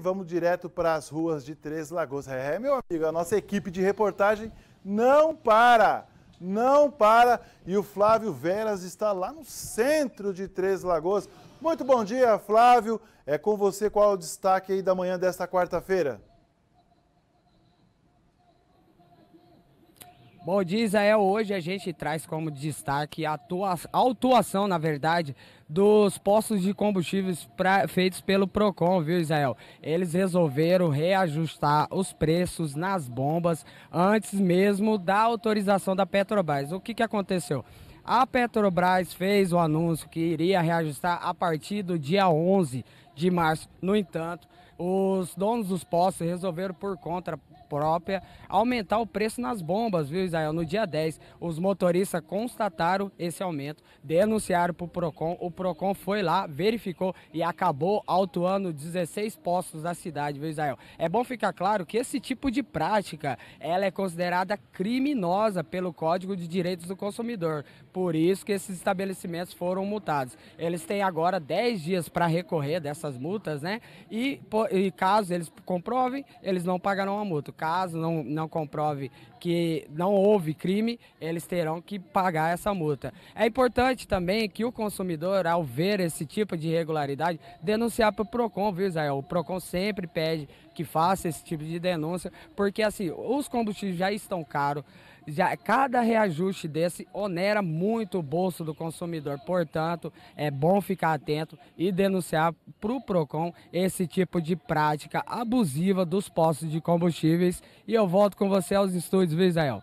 Vamos direto para as ruas de Três Lagoas. É, é, meu amigo, a nossa equipe de reportagem não para, não para. E o Flávio Veras está lá no centro de Três Lagoas. Muito bom dia, Flávio. É com você qual é o destaque aí da manhã desta quarta-feira? Bom dia, Israel. Hoje a gente traz como destaque a, atuação, na verdade, dos postos de combustíveis pra, feitos pelo PROCON, viu, Israel? Eles resolveram reajustar os preços nas bombas antes mesmo da autorização da Petrobras. O que, que aconteceu? A Petrobras fez o anúncio que iria reajustar a partir do dia 11 de março. No entanto, os donos dos postos resolveram por conta própria aumentar o preço nas bombas, viu, Israel? No dia 10, os motoristas constataram esse aumento, denunciaram para o PROCON, o PROCON foi lá, verificou e acabou autuando 16 postos da cidade, viu, Israel? É bom ficar claro que esse tipo de prática, ela é considerada criminosa pelo Código de Direitos do Consumidor, por isso que esses estabelecimentos foram multados. Eles têm agora 10 dias para recorrer dessas multas, né? E, e caso eles comprovem, eles não pagarão a multa caso não, não comprove que não houve crime, eles terão que pagar essa multa. É importante também que o consumidor, ao ver esse tipo de irregularidade, denunciar para o PROCON, viu, Israel? O PROCON sempre pede que faça esse tipo de denúncia, porque assim, os combustíveis já estão caros, já cada reajuste desse onera muito o bolso do consumidor. Portanto, é bom ficar atento e denunciar para o PROCON esse tipo de prática abusiva dos postos de combustível e eu volto com você aos estúdios, viu, Israel?